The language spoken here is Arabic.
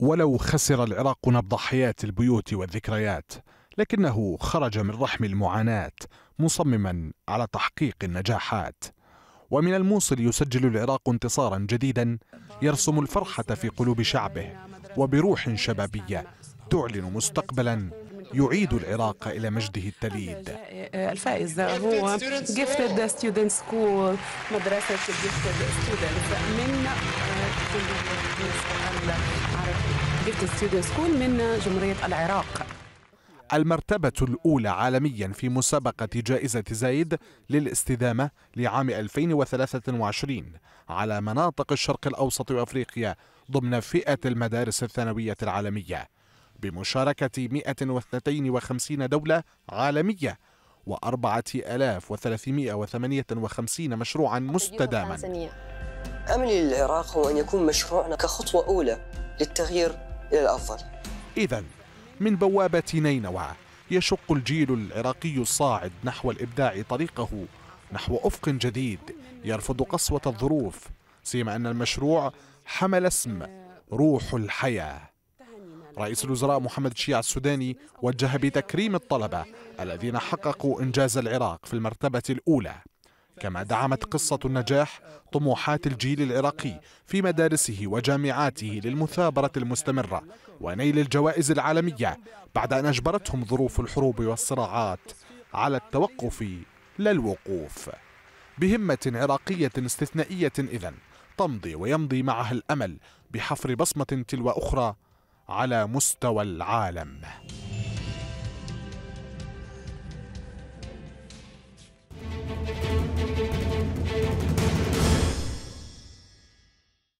ولو خسر العراق نبض حياة البيوت والذكريات لكنه خرج من رحم المعاناة مصمما على تحقيق النجاحات ومن الموصل يسجل العراق انتصارا جديدا يرسم الفرحة في قلوب شعبه وبروح شبابية تعلن مستقبلا يعيد العراق إلى مجده التليد الفائز هو Gifted Student School مدرسة Gifted Students من من جمهورية العراق المرتبة الأولى عالميا في مسابقة جائزة زايد للاستدامة لعام 2023 على مناطق الشرق الأوسط وأفريقيا ضمن فئة المدارس الثانوية العالمية بمشاركة 152 دولة عالمية و 4358 مشروعا مستداما أملي للعراق هو أن يكون مشروعنا كخطوة أولى للتغيير إلى الأفضل إذا من بوابة نينوى يشق الجيل العراقي الصاعد نحو الإبداع طريقه نحو أفق جديد يرفض قسوة الظروف سيما أن المشروع حمل اسم روح الحياة رئيس الوزراء محمد شيع السوداني وجه بتكريم الطلبة الذين حققوا إنجاز العراق في المرتبة الأولى كما دعمت قصة النجاح طموحات الجيل العراقي في مدارسه وجامعاته للمثابرة المستمرة ونيل الجوائز العالمية بعد أن أجبرتهم ظروف الحروب والصراعات على التوقف لا الوقوف بهمة عراقية استثنائية اذا تمضي ويمضي معها الأمل بحفر بصمة تلو أخرى على مستوى العالم